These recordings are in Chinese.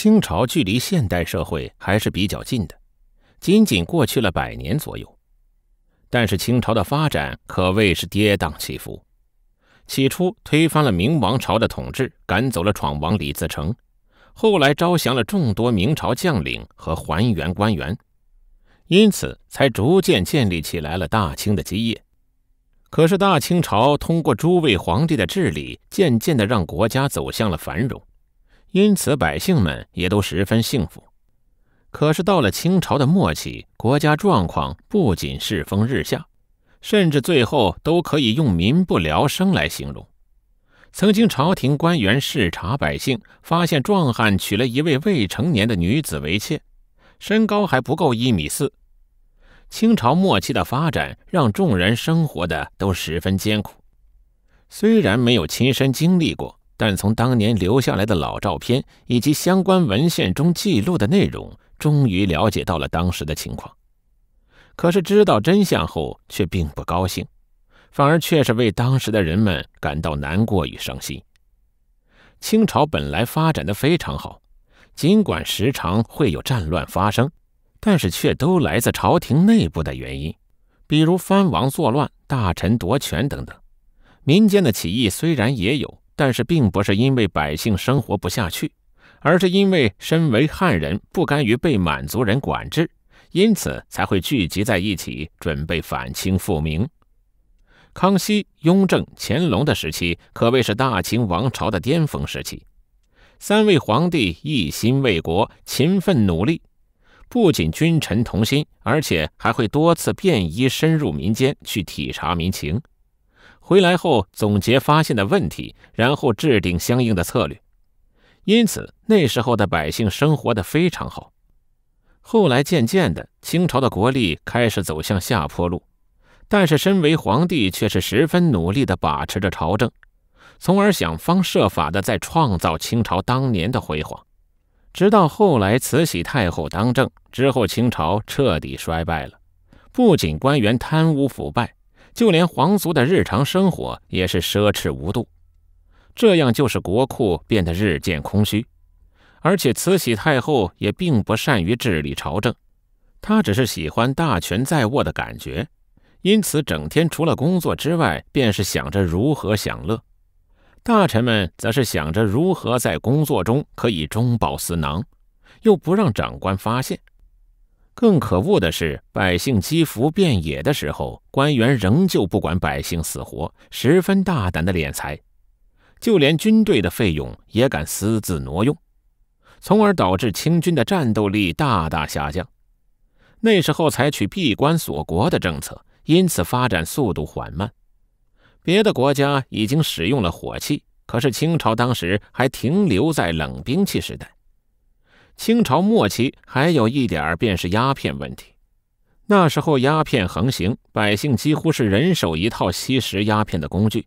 清朝距离现代社会还是比较近的，仅仅过去了百年左右。但是清朝的发展可谓是跌宕起伏。起初推翻了明王朝的统治，赶走了闯王李自成，后来招降了众多明朝将领和还原官员，因此才逐渐建立起来了大清的基业。可是大清朝通过诸位皇帝的治理，渐渐的让国家走向了繁荣。因此，百姓们也都十分幸福。可是到了清朝的末期，国家状况不仅世风日下，甚至最后都可以用“民不聊生”来形容。曾经，朝廷官员视察百姓，发现壮汉娶了一位未成年的女子为妾，身高还不够一米四。清朝末期的发展让众人生活的都十分艰苦，虽然没有亲身经历过。但从当年留下来的老照片以及相关文献中记录的内容，终于了解到了当时的情况。可是知道真相后，却并不高兴，反而却是为当时的人们感到难过与伤心。清朝本来发展的非常好，尽管时常会有战乱发生，但是却都来自朝廷内部的原因，比如藩王作乱、大臣夺权等等。民间的起义虽然也有。但是，并不是因为百姓生活不下去，而是因为身为汉人不甘于被满族人管制，因此才会聚集在一起，准备反清复明。康熙、雍正、乾隆的时期，可谓是大清王朝的巅峰时期。三位皇帝一心为国，勤奋努力，不仅君臣同心，而且还会多次便衣深入民间去体察民情。回来后总结发现的问题，然后制定相应的策略。因此，那时候的百姓生活的非常好。后来渐渐的，清朝的国力开始走向下坡路，但是身为皇帝却是十分努力的把持着朝政，从而想方设法的在创造清朝当年的辉煌。直到后来慈禧太后当政之后，清朝彻底衰败了，不仅官员贪污腐败。就连皇族的日常生活也是奢侈无度，这样就是国库变得日渐空虚。而且慈禧太后也并不善于治理朝政，她只是喜欢大权在握的感觉，因此整天除了工作之外，便是想着如何享乐。大臣们则是想着如何在工作中可以中饱私囊，又不让长官发现。更可恶的是，百姓积福遍野的时候，官员仍旧不管百姓死活，十分大胆的敛财，就连军队的费用也敢私自挪用，从而导致清军的战斗力大大下降。那时候采取闭关锁国的政策，因此发展速度缓慢。别的国家已经使用了火器，可是清朝当时还停留在冷兵器时代。清朝末期还有一点便是鸦片问题。那时候鸦片横行，百姓几乎是人手一套吸食鸦片的工具。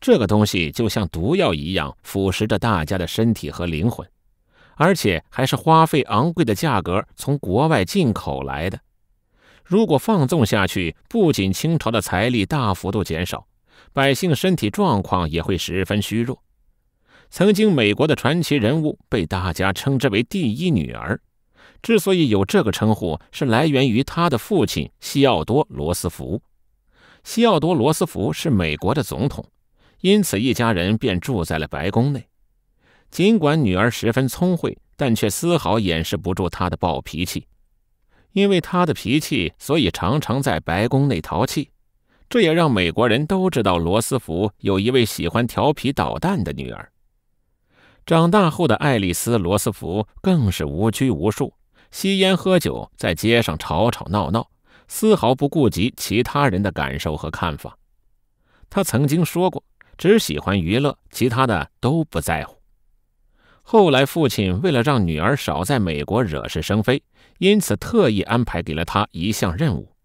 这个东西就像毒药一样腐蚀着大家的身体和灵魂，而且还是花费昂贵的价格从国外进口来的。如果放纵下去，不仅清朝的财力大幅度减少，百姓身体状况也会十分虚弱。曾经，美国的传奇人物被大家称之为“第一女儿”。之所以有这个称呼，是来源于她的父亲西奥多·罗斯福。西奥多·罗斯福是美国的总统，因此一家人便住在了白宫内。尽管女儿十分聪慧，但却丝毫掩饰不住她的暴脾气。因为她的脾气，所以常常在白宫内淘气。这也让美国人都知道，罗斯福有一位喜欢调皮捣蛋的女儿。长大后的爱丽丝·罗斯福更是无拘无束，吸烟、喝酒，在街上吵吵闹闹，丝毫不顾及其他人的感受和看法。他曾经说过，只喜欢娱乐，其他的都不在乎。后来，父亲为了让女儿少在美国惹是生非，因此特意安排给了她一项任务，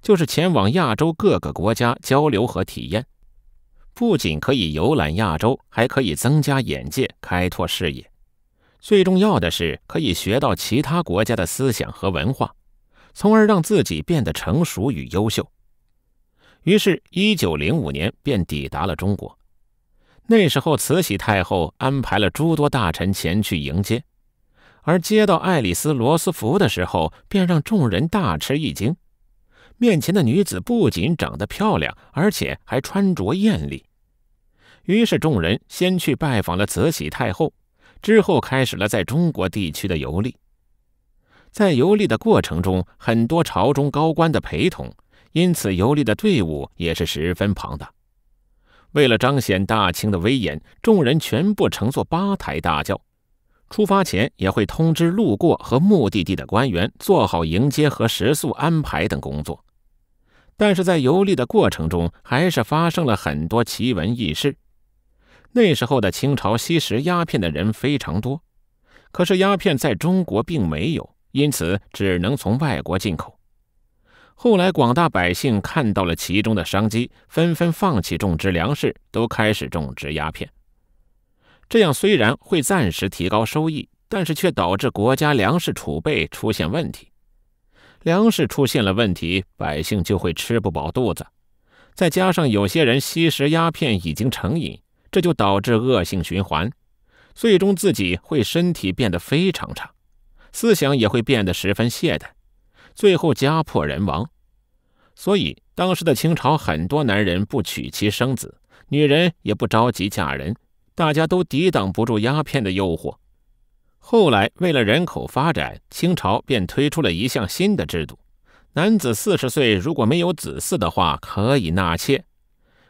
就是前往亚洲各个国家交流和体验。不仅可以游览亚洲，还可以增加眼界、开拓视野。最重要的是，可以学到其他国家的思想和文化，从而让自己变得成熟与优秀。于是，一九零五年便抵达了中国。那时候，慈禧太后安排了诸多大臣前去迎接，而接到爱丽丝·罗斯福的时候，便让众人大吃一惊。面前的女子不仅长得漂亮，而且还穿着艳丽。于是众人先去拜访了慈禧太后，之后开始了在中国地区的游历。在游历的过程中，很多朝中高官的陪同，因此游历的队伍也是十分庞大。为了彰显大清的威严，众人全部乘坐八抬大轿。出发前也会通知路过和目的地的官员，做好迎接和食宿安排等工作。但是在游历的过程中，还是发生了很多奇闻异事。那时候的清朝吸食鸦片的人非常多，可是鸦片在中国并没有，因此只能从外国进口。后来广大百姓看到了其中的商机，纷纷放弃种植粮食，都开始种植鸦片。这样虽然会暂时提高收益，但是却导致国家粮食储备出现问题。粮食出现了问题，百姓就会吃不饱肚子。再加上有些人吸食鸦片已经成瘾。这就导致恶性循环，最终自己会身体变得非常差，思想也会变得十分懈怠，最后家破人亡。所以当时的清朝很多男人不娶妻生子，女人也不着急嫁人，大家都抵挡不住鸦片的诱惑。后来为了人口发展，清朝便推出了一项新的制度：男子四十岁如果没有子嗣的话，可以纳妾。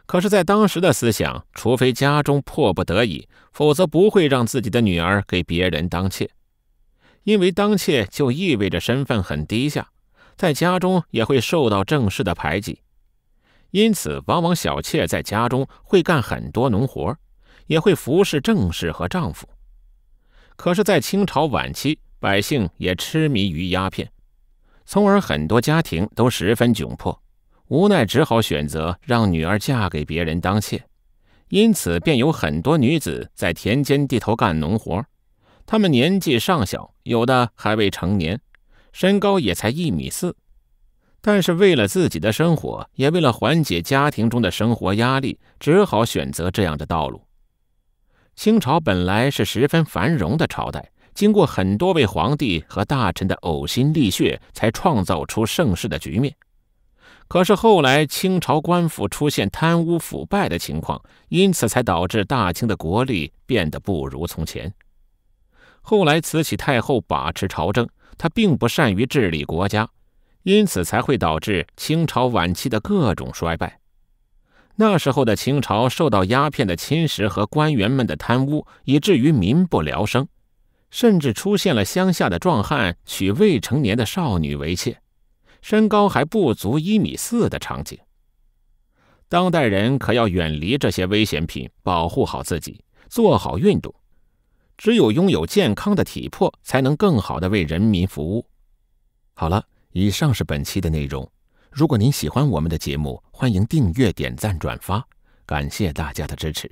可是，在当时的思想，除非家中迫不得已，否则不会让自己的女儿给别人当妾，因为当妾就意味着身份很低下，在家中也会受到正式的排挤，因此，往往小妾在家中会干很多农活，也会服侍正室和丈夫。可是，在清朝晚期，百姓也痴迷于鸦片，从而很多家庭都十分窘迫。无奈，只好选择让女儿嫁给别人当妾，因此便有很多女子在田间地头干农活。她们年纪尚小，有的还未成年，身高也才一米四。但是，为了自己的生活，也为了缓解家庭中的生活压力，只好选择这样的道路。清朝本来是十分繁荣的朝代，经过很多位皇帝和大臣的呕心沥血，才创造出盛世的局面。可是后来，清朝官府出现贪污腐败的情况，因此才导致大清的国力变得不如从前。后来，慈禧太后把持朝政，她并不善于治理国家，因此才会导致清朝晚期的各种衰败。那时候的清朝受到鸦片的侵蚀和官员们的贪污，以至于民不聊生，甚至出现了乡下的壮汉娶未成年的少女为妾。身高还不足一米四的场景，当代人可要远离这些危险品，保护好自己，做好运动。只有拥有健康的体魄，才能更好的为人民服务。好了，以上是本期的内容。如果您喜欢我们的节目，欢迎订阅、点赞、转发，感谢大家的支持。